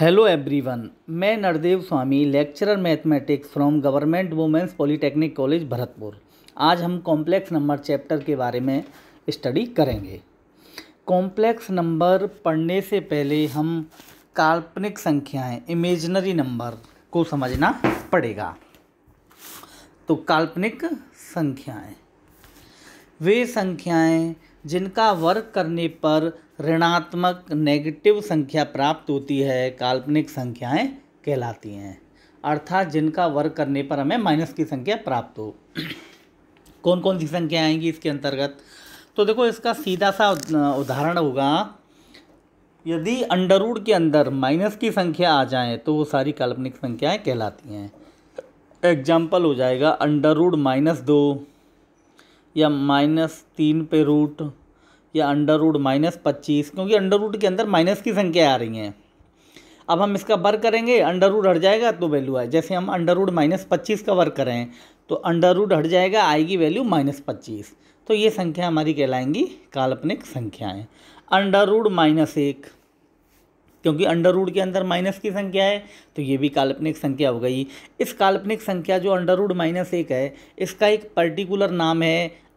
hello everyone मैं Nardev Swami lecturer mathematics from government women's polytechnic college Bharatpur आज हम कॉम्प्लेक्स नंबर चैप्टर के बारे में स्टडी करेंगे कॉम्प्लेक्स नंबर पढ़ने से पहले हम काल्पनिक संख्याएं इमेजनरी नंबर को समझना पड़ेगा तो काल्पनिक संख्याएं वे संख्याएं जिनका वर्ग करने पर ऋणात्मक नेगेटिव संख्या प्राप्त होती है काल्पनिक संख्याएं कहलाती हैं अर्थात जिनका वर्ग करने पर हमें माइनस की संख्या प्राप्त हो कौन कौन सी संख्या आएंगी इसके अंतर्गत तो देखो इसका सीधा सा उदाहरण होगा यदि अंडरवुड के अंदर माइनस की संख्या आ जाए तो वो सारी काल्पनिक संख्याएं कहलाती हैं एग्जाम्पल हो जाएगा अंडरवुड माइनस दो या माइनस तीन पे रूट या अंडर रूट माइनस पच्चीस क्योंकि अंडर रूट के अंदर माइनस की संख्या आ रही हैं अब हम इसका वर्क करेंगे अंडर रूट हट जाएगा तो वैल्यू आए जैसे हम अंडर रूट माइनस पच्चीस का वर्क करें तो अंडर रूट हट जाएगा आएगी वैल्यू माइनस पच्चीस तो ये संख्या हमारी कहलाएंगी काल्पनिक संख्याएं अंडर रूट माइनस एक क्योंकि अंडर रूट के अंदर माइनस की संख्या है तो ये भी काल्पनिक संख्या हो गई इस काल्पनिक संख्या जो अंडर रूट माइनस एक है इसका एक पर्टिकुलर नाम है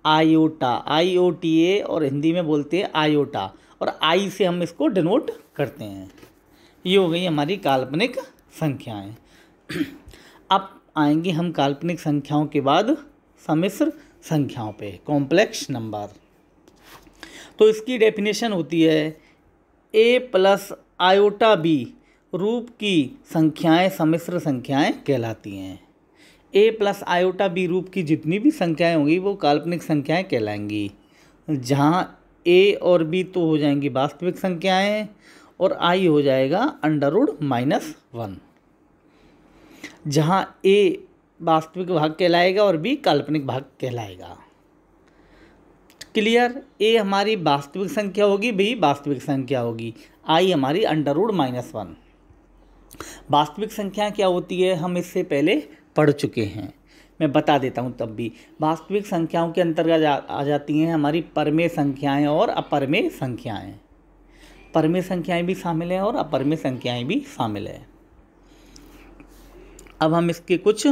iota I O T A और हिंदी में बोलते हैं आयोटा और आई से हम इसको डिनोट करते हैं ये हो गई हमारी काल्पनिक संख्याएं अब आएंगे हम काल्पनिक संख्याओं के बाद सम्मिश्र संख्याओं पे कॉम्प्लेक्स नंबर तो इसकी डेफिनेशन होती है ए प्लस आयोटा बी रूप की संख्याएं सम्मिश्र संख्याएं कहलाती हैं ए प्लस आयोटा बी रूप की जितनी भी संख्याएं होंगी वो काल्पनिक संख्याएं कहलाएंगी जहाँ ए और बी तो हो जाएंगी वास्तविक संख्याएं और आई हो जाएगा अंडरवुड माइनस वन जहाँ ए वास्तविक भाग कहलाएगा और बी काल्पनिक भाग कहलाएगा क्लियर ए हमारी वास्तविक संख्या होगी बी वास्तविक संख्या होगी आई हमारी अंडरवुड माइनस वन वास्तविक संख्या क्या होती है हम इससे पहले पढ़ चुके हैं मैं बता देता हूँ तब भी वास्तविक संख्याओं के अंतर्गत आ जाती हैं हमारी परमे संख्याएं और अपरमे संख्याएं परमे संख्याएं भी शामिल हैं और अपरमे संख्याएं भी शामिल है अब हम इसके कुछ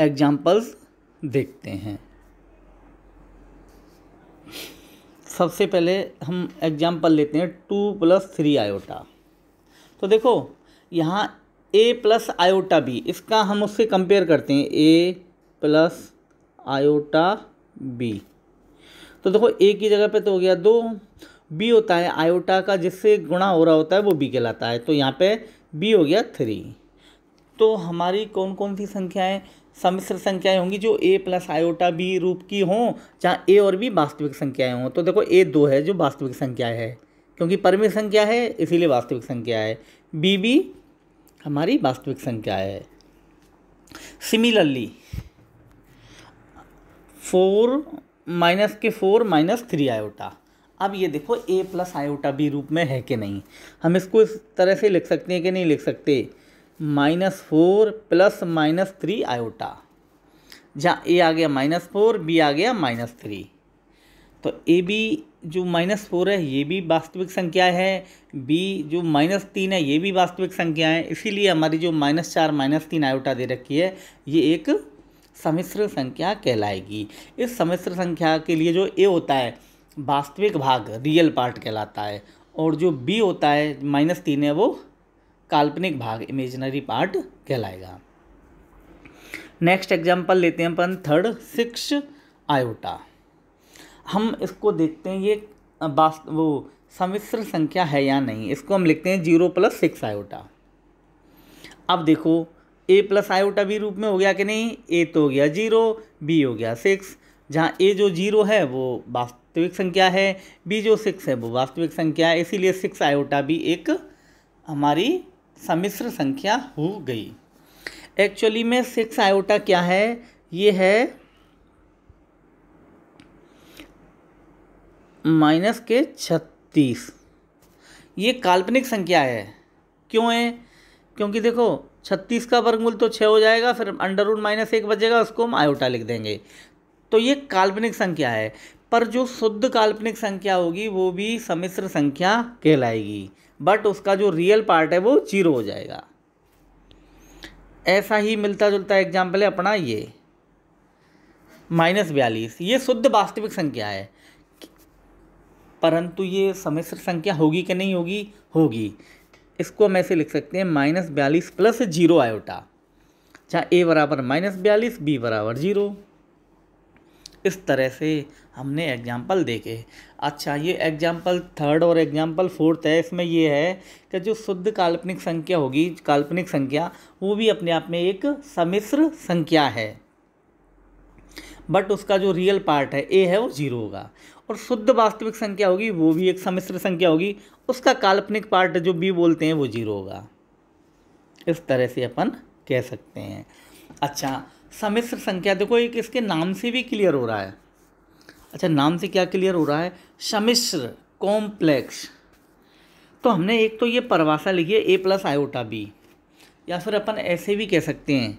एग्जाम्पल्स देखते हैं सबसे पहले हम एग्जाम्पल लेते हैं टू प्लस थ्री आयोटा तो देखो यहाँ ए प्लस आयोटा बी इसका हम उससे कंपेयर करते हैं ए प्लस आयोटा बी तो देखो ए की जगह पे तो हो गया दो बी होता है आयोटा का जिससे गुणा हो रहा होता है वो बी कहलाता है तो यहाँ पे बी हो गया थ्री तो हमारी कौन कौन सी संख्याएं सम्मिश्र संख्याएं होंगी जो ए प्लस आयोटा बी रूप की हों जहाँ ए और बी वास्तविक संख्याएं हों तो देखो ए दो है जो वास्तविक संख्या है क्योंकि परिमित संख्या है इसीलिए वास्तविक संख्या है बी बी हमारी वास्तविक संख्या है सिमिलरली फोर माइनस के फोर माइनस थ्री आयोटा अब ये देखो ए प्लस आयोटा बी रूप में है कि नहीं हम इसको इस तरह से लिख सकते हैं कि नहीं लिख सकते minus four plus minus three iota जहाँ ए आ गया माइनस फोर बी आ गया माइनस थ्री तो ए बी जो माइनस फोर है ये भी वास्तविक संख्या है बी जो माइनस तीन है ये भी वास्तविक संख्या है इसीलिए हमारी जो माइनस चार माइनस तीन आयोटा दे रखी है ये एक समिश्र संख्या कहलाएगी इस समिश्र संख्या के लिए जो ए होता है वास्तविक भाग रियल पार्ट कहलाता है और जो बी होता है माइनस तीन है वो काल्पनिक भाग इमेजनरी पार्ट कहलाएगा नेक्स्ट एग्जाम्पल लेते हैं अपन थर्ड सिक्स आयोटा हम इसको देखते हैं ये वास्त वो सम्मिश्र संख्या है या नहीं इसको हम लिखते हैं जीरो प्लस सिक्स आयोटा अब देखो ए प्लस आयोटा बी रूप में हो गया कि नहीं ए तो हो गया जीरो बी हो गया सिक्स जहाँ ए जो जीरो है वो वास्तविक संख्या है बी जो सिक्स है वो वास्तविक संख्या है इसीलिए सिक्स आयोटा भी एक हमारी सम्मिश्र संख्या हो गई एक्चुअली में सिक्स आयोटा क्या है ये है माइनस के छत्तीस ये काल्पनिक संख्या है क्यों है क्योंकि देखो छत्तीस का वर्गमूल तो छः हो जाएगा फिर अंडर रूट माइनस एक बचेगा उसको हम आयोटा लिख देंगे तो ये काल्पनिक संख्या है पर जो शुद्ध काल्पनिक संख्या होगी वो भी समिश्र संख्या कहलाएगी बट उसका जो रियल पार्ट है वो जीरो हो जाएगा ऐसा ही मिलता जुलता एग्जाम्पल है अपना ये माइनस बयालीस ये शुद्ध वास्तविक संख्या है परंतु ये समिश्र संख्या होगी कि नहीं होगी होगी इसको हम ऐसे लिख सकते हैं माइनस बयालीस प्लस जीरो आयोटा जहाँ ए बराबर माइनस बयालीस बी बराबर जीरो इस तरह से हमने एग्जाम्पल देखे अच्छा ये एग्जाम्पल थर्ड और एग्जाम्पल फोर्थ है इसमें ये है कि जो शुद्ध काल्पनिक संख्या होगी काल्पनिक संख्या वो भी अपने आप में एक समिश्र संख्या है बट उसका जो रियल पार्ट है ए है वो जीरो होगा और शुद्ध वास्तविक संख्या होगी वो भी एक सम्मिश्र संख्या होगी उसका काल्पनिक पार्ट जो बी बोलते हैं वो जीरो होगा इस तरह से अपन कह सकते हैं अच्छा सम्मिश्र संख्या देखो एक इसके नाम से भी क्लियर हो रहा है अच्छा नाम से क्या क्लियर हो रहा है सम्मिश्र कॉम्प्लेक्स तो हमने एक तो ये परवासा लिखी है ए प्लस आयोटा बी या फिर अपन ऐसे भी कह सकते हैं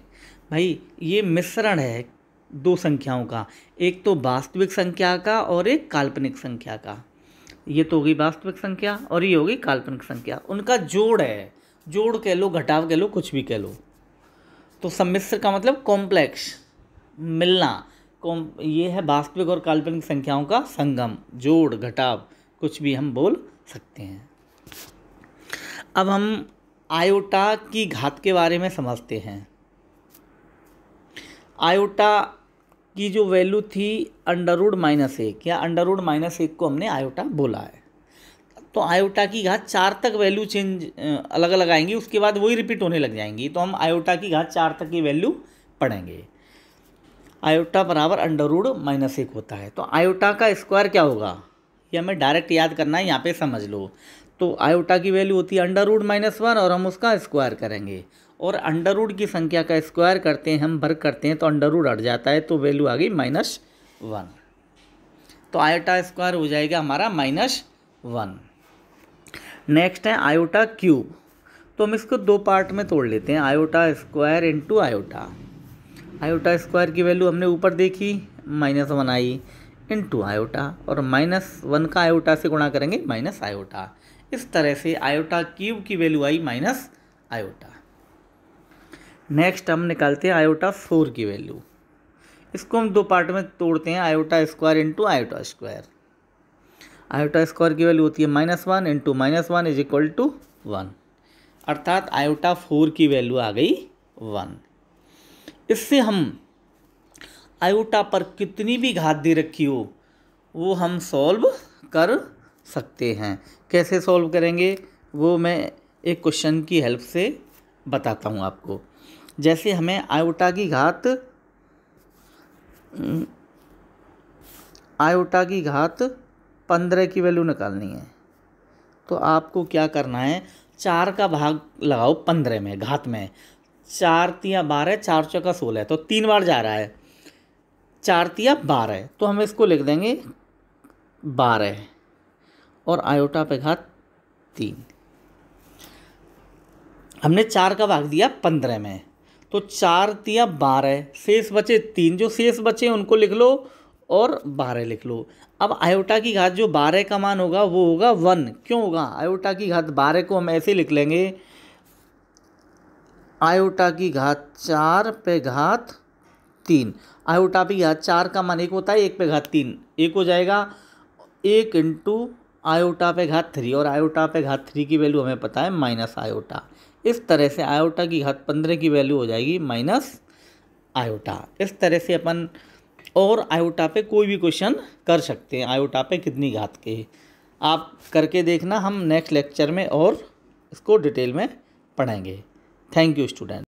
भाई ये मिश्रण है दो संख्याओं का एक तो वास्तविक संख्या का और एक काल्पनिक संख्या का ये तो होगी वास्तविक संख्या और ये होगी काल्पनिक संख्या उनका जोड़ है जोड़ कह लो घटाव कह लो कुछ भी कह लो तो सम्मिश्र का मतलब कॉम्प्लेक्स मिलना कॉम ये है वास्तविक और काल्पनिक संख्याओं का संगम जोड़ घटाव कुछ भी हम बोल सकते हैं अब हम आयोटा की घात के बारे में समझते हैं आयोटा की जो वैल्यू थी अंडरवुड माइनस एक या अंडरवुड माइनस एक को हमने आयोटा बोला है तो आयोटा की घात चार तक वैल्यू चेंज अलग अलग आएंगी उसके बाद वही रिपीट होने लग जाएंगी तो हम आयोटा की घात चार तक की वैल्यू पढ़ेंगे आयोटा बराबर अंडरवुड माइनस एक होता है तो आयोटा का स्क्वायर क्या होगा ये हमें डायरेक्ट याद करना है यहाँ पे समझ लो तो आयोटा की वैल्यू होती है अंडर रूड माइनस वन और हम उसका स्क्वायर करेंगे और अंडर रूड की संख्या का स्क्वायर करते हैं हम भर करते हैं तो अंडर रूड अट जाता है तो वैल्यू आ गई माइनस वन तो आयोटा स्क्वायर हो जाएगा हमारा माइनस वन नेक्स्ट है आयोटा क्यूब तो हम इसको दो पार्ट में तोड़ लेते हैं iota square into iota iota square की वैल्यू हमने ऊपर देखी minus one I into iota और माइनस वन का आयोटा से गुणा करेंगे माइनस आयोटा इस तरह से आयोटा क्यूब की वैल्यू आई माइनस आयोटा नेक्स्ट हम निकालते हैं आयोटा फोर की वैल्यू इसको हम दो पार्ट में तोड़ते हैं iota square into iota square iota square की वैल्यू होती है minus one into minus one is equal to one अर्थात आयोटा फोर की वैल्यू आ गई वन इससे हम आयोटा पर कितनी भी घात दे रखी हो वो हम सॉल्व कर सकते हैं कैसे सॉल्व करेंगे वो मैं एक क्वेश्चन की हेल्प से बताता हूँ आपको जैसे हमें आयोटा की घात हम्म, आयोटा की घात पंद्रह की वैल्यू निकालनी है तो आपको क्या करना है चार का भाग लगाओ पंद्रह में घात में चार तिया बारह चार चौका सोलह तो तीन बार जा रहा है चार तिया बारह तो हम इसको लिख देंगे बारह और आयोटा पे घात तीन हमने चार का भाग दिया पंद्रह में तो चार दिया बारह शेष बचे तीन जो शेष बचे उनको लिख लो और बारह लिख लो अब आयोटा की घात जो बारह का मान होगा वो होगा वन क्यों होगा आयोटा की घात बारह को हम ऐसे लिख लेंगे आयोटा की घात चार पे घात तीन आयोटा पे घात चार का मान एक होता है एक पे घात तीन एक हो जाएगा एक इंटू आयोटा पे घात थ्री और आयोटा पे घात थ्री की वैल्यू हमें पता है माइनस आयोटा इस तरह से आयोटा की घात पंद्रह की वैल्यू हो जाएगी माइनस आयोटा इस तरह से अपन और आयोटा पे कोई भी क्वेश्चन कर सकते हैं आयोटा पे कितनी घात के आप करके देखना हम नेक्स्ट लेक्चर में और इसको डिटेल में पढ़ेंगे थैंक यू स्टूडेंट